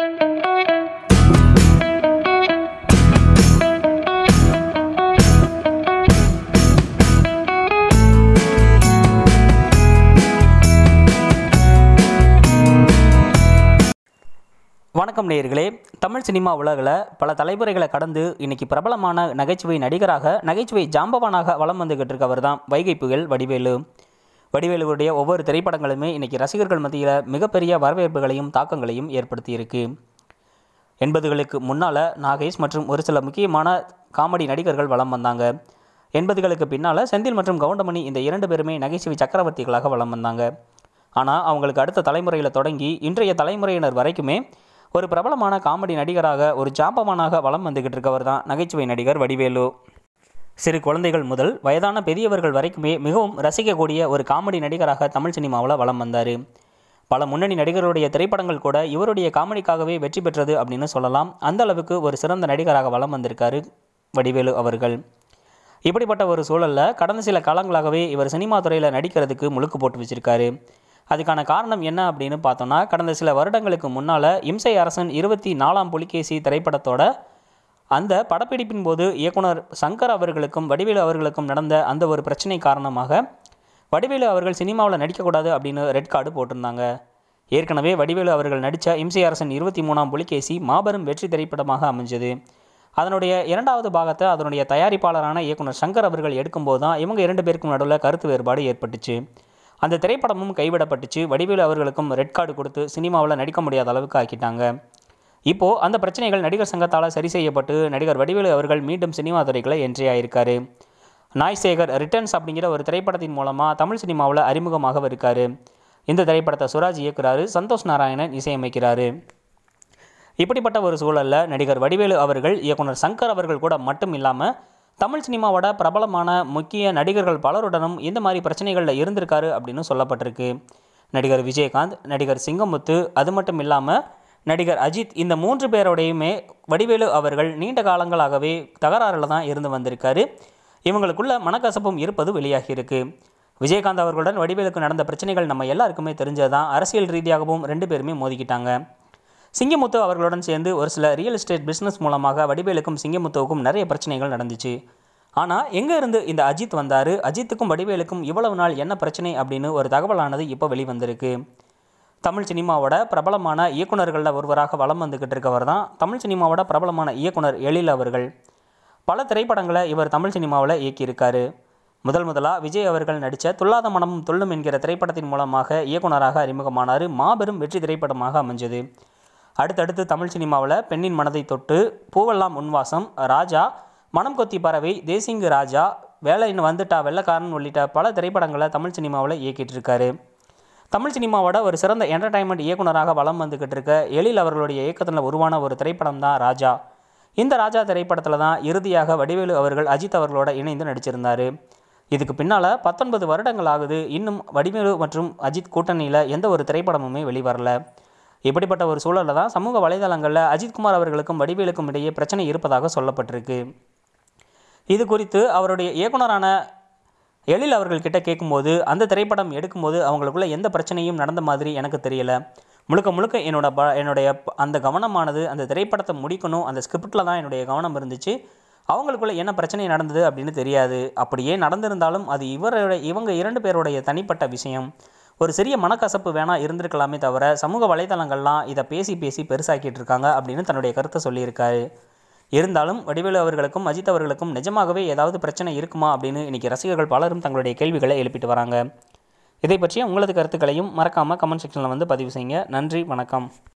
வணக்கம் நேயர்களே தமிழ் சினிமா உலகில் பல தலைமுறைகளை கடந்து இன்னைக்கு பிரபலமான நகைச்சுவை நடிகராக நகைச்சுவை ஜாம்பவானாக வலம் வந்துகிட்டு இருக்கவர் தான் வைகை புயல் வடிவேலு வடிவேலுவருடைய ஒவ்வொரு திரைப்படங்களுமே இன்றைக்கி ரசிகர்கள் மத்தியில் மிகப்பெரிய வரவேற்புகளையும் தாக்கங்களையும் ஏற்படுத்தியிருக்கு எண்பதுகளுக்கு முன்னால் நாகேஷ் மற்றும் ஒரு சில முக்கியமான காமெடி நடிகர்கள் வளம் வந்தாங்க எண்பதுகளுக்கு பின்னால் செந்தில் மற்றும் கவுண்டமணி இந்த இரண்டு பேருமே நகைச்சுவை சக்கரவர்த்திகளாக வளம் வந்தாங்க ஆனால் அவங்களுக்கு அடுத்த தலைமுறையில் தொடங்கி இன்றைய தலைமுறையினர் வரைக்குமே ஒரு பிரபலமான காமெடி நடிகராக ஒரு ஜாம்பவானாக வளம் வந்துக்கிட்டு இருக்கவர் தான் நகைச்சுவை நடிகர் வடிவேலு சிறு குழந்தைகள் முதல் வயதான பெரியவர்கள் வரைக்குமே மிகவும் ரசிக்கக்கூடிய ஒரு காமெடி நடிகராக தமிழ் சினிமாவில் வளம் வந்தார் பல முன்னணி நடிகருடைய திரைப்படங்கள் கூட இவருடைய காமெடிக்காகவே வெற்றி பெற்றது அப்படின்னு சொல்லலாம் அந்த அளவுக்கு ஒரு சிறந்த நடிகராக வலம் வந்திருக்காரு வடிவேலு அவர்கள் இப்படிப்பட்ட ஒரு சூழலில் கடந்த சில காலங்களாகவே இவர் சினிமா துறையில் நடிக்கிறதுக்கு முழுக்கு போட்டு வச்சுருக்காரு அதுக்கான காரணம் என்ன அப்படின்னு பார்த்தோம்னா கடந்த சில வருடங்களுக்கு முன்னால் இம்சை அரசன் இருபத்தி நாலாம் புலிகேசி திரைப்படத்தோட அந்த படப்பிடிப்பின் போது இயக்குனர் சங்கர் அவர்களுக்கும் வடிவேலு அவர்களுக்கும் நடந்த அந்த ஒரு பிரச்சனை காரணமாக வடிவேலு அவர்கள் சினிமாவில் நடிக்கக்கூடாது அப்படின்னு ரெட் கார்டு போட்டிருந்தாங்க ஏற்கனவே வடிவேலு அவர்கள் நடித்த இம்சை அரசன் இருபத்தி மூணாம் புலிகேசி மாபெரும் வெற்றி திரைப்படமாக அமைஞ்சது அதனுடைய இரண்டாவது பாகத்தை அதனுடைய தயாரிப்பாளரான இயக்குனர் சங்கர் அவர்கள் எடுக்கும்போது தான் இவங்க இரண்டு பேருக்கும் நடுவில் கருத்து வேறுபாடு ஏற்பட்டுச்சு அந்த திரைப்படமும் கைவிடப்பட்டுச்சு வடிவேலு அவர்களுக்கும் ரெட் கார்டு கொடுத்து சினிமாவில் நடிக்க முடியாத அளவுக்கு ஆக்கிட்டாங்க இப்போது அந்த பிரச்சனைகள் நடிகர் சங்கத்தால் சரி செய்யப்பட்டு நடிகர் வடிவேலு அவர்கள் மீண்டும் சினிமா துறைகளை நாய் நாய்சேகர் ரிட்டர்ன்ஸ் அப்படிங்கிற ஒரு திரைப்படத்தின் மூலமாக தமிழ் சினிமாவில் அறிமுகமாக இருக்கார் இந்த திரைப்படத்தை சுராஜ் இயக்குறாரு சந்தோஷ் நாராயணன் இசையமைக்கிறாரு இப்படிப்பட்ட ஒரு சூழலில் நடிகர் வடிவேலு அவர்கள் இயக்குனர் சங்கர் அவர்கள் கூட மட்டும் இல்லாமல் தமிழ் சினிமாவோட பிரபலமான முக்கிய நடிகர்கள் பலருடனும் இந்த மாதிரி பிரச்சனைகளில் இருந்திருக்காரு அப்படின்னு சொல்லப்பட்டிருக்கு நடிகர் விஜயகாந்த் நடிகர் சிங்கமுத்து அது மட்டும் இல்லாமல் நடிகர் அஜித் இந்த மூன்று பேரோடையுமே வடிவேலு அவர்கள் நீண்ட காலங்களாகவே தகராறில் தான் இருந்து வந்திருக்காரு இவங்களுக்குள்ள மனக்கசப்பும் இருப்பது வெளியாகியிருக்கு விஜயகாந்த் அவர்களுடன் வடிவேலுக்கு நடந்த பிரச்சனைகள் நம்ம எல்லாருக்குமே தெரிஞ்சதுதான் அரசியல் ரீதியாகவும் ரெண்டு பேருமே மோதிக்கிட்டாங்க சிங்கமுத்து அவர்களுடன் சேர்ந்து ஒரு சில ரியல் எஸ்டேட் பிஸ்னஸ் மூலமாக வடிவேலுக்கும் சிங்கமுத்துவுக்கும் நிறைய பிரச்சனைகள் நடந்துச்சு ஆனால் எங்கேருந்து இந்த அஜித் வந்தார் அஜித்துக்கும் வடிவேலுக்கும் இவ்வளவு நாள் என்ன பிரச்சனை அப்படின்னு ஒரு தகவலானது இப்போ வெளிவந்திருக்கு தமிழ் சினிமாவோட பிரபலமான இயக்குநர்களில் ஒருவராக வலம் வந்துக்கிட்டு இருக்கவர் தான் தமிழ் சினிமாவோட பிரபலமான இயக்குனர் எழில் அவர்கள் பல திரைப்படங்களை இவர் தமிழ் சினிமாவில் இயக்கியிருக்கார் முதல் முதலாக விஜய் அவர்கள் நடித்த துல்லாத மனமும் தொல்லும் என்கிற திரைப்படத்தின் மூலமாக இயக்குனராக அறிமுகமானார் மாபெரும் வெற்றி திரைப்படமாக அமைஞ்சது அடுத்தடுத்து தமிழ் சினிமாவில் பெண்ணின் மனதை தொட்டு பூவெல்லாம் உன்வாசம் ராஜா மனம் கொத்தி பறவை தேசிங்கு ராஜா வேலைன்னு வந்துட்டா வெள்ளக்காரன் உள்ளிட்ட பல திரைப்படங்களை தமிழ் சினிமாவில் இயக்கிட்டு இருக்காரு தமிழ் சினிமாவோட ஒரு சிறந்த என்டர்டைன்மெண்ட் இயக்குனராக வளம் வந்துக்கிட்டு இருக்க எழில் அவர்களுடைய இயக்கத்தில் உருவான ஒரு திரைப்படம் தான் ராஜா இந்த ராஜா திரைப்படத்தில் தான் இறுதியாக வடிவேலு அவர்கள் அஜித் அவர்களோட இணைந்து நடிச்சிருந்தார் இதுக்கு பின்னால் பத்தொன்பது வருடங்கள் ஆகுது இன்னும் வடிவேலு மற்றும் அஜித் கூட்டணியில் எந்த ஒரு திரைப்படமுமே வெளிவரல இப்படிப்பட்ட ஒரு சூழலில் தான் சமூக வலைதளங்களில் அஜித்குமார் அவர்களுக்கும் வடிவேலுக்கும் இடையே பிரச்சனை இருப்பதாக சொல்லப்பட்டிருக்கு இது குறித்து அவருடைய இயக்குனரான எழில் அவர்கள்கிட்ட கேட்கும்போது அந்த திரைப்படம் எடுக்கும்போது அவங்களுக்குள்ள எந்த பிரச்சனையும் நடந்த மாதிரி எனக்கு தெரியல முழுக்க முழுக்க என்னோட ப என்னுடைய அந்த கவனமானது அந்த திரைப்படத்தை முடிக்கணும் அந்த ஸ்கிரிப்டில் தான் என்னுடைய கவனம் இருந்துச்சு அவங்களுக்குள்ள என்ன பிரச்சனை நடந்தது அப்படின்னு தெரியாது அப்படியே நடந்திருந்தாலும் அது இவருடைய இவங்க இரண்டு பேருடைய தனிப்பட்ட விஷயம் ஒரு சிறிய மனக்கசப்பு வேணால் இருந்திருக்கலாமே தவிர சமூக வலைதளங்கள்லாம் இதை பேசி பேசி பெருசாக்கிட்டு இருக்காங்க அப்படின்னு தன்னுடைய கருத்தை சொல்லியிருக்காரு இருந்தாலும் வடிவேலு அவர்களுக்கும் அஜித் அவர்களுக்கும் நிஜமாகவே ஏதாவது பிரச்சனை இருக்குமா அப்படின்னு இன்றைக்கி ரசிகர்கள் பலரும் தங்களுடைய கேள்விகளை எழுப்பிட்டு வராங்க இதை பற்றிய உங்களது கருத்துக்களையும் மறக்காமல் கமெண்ட் செக்ஷனில் வந்து பதிவு செய்யுங்க நன்றி வணக்கம்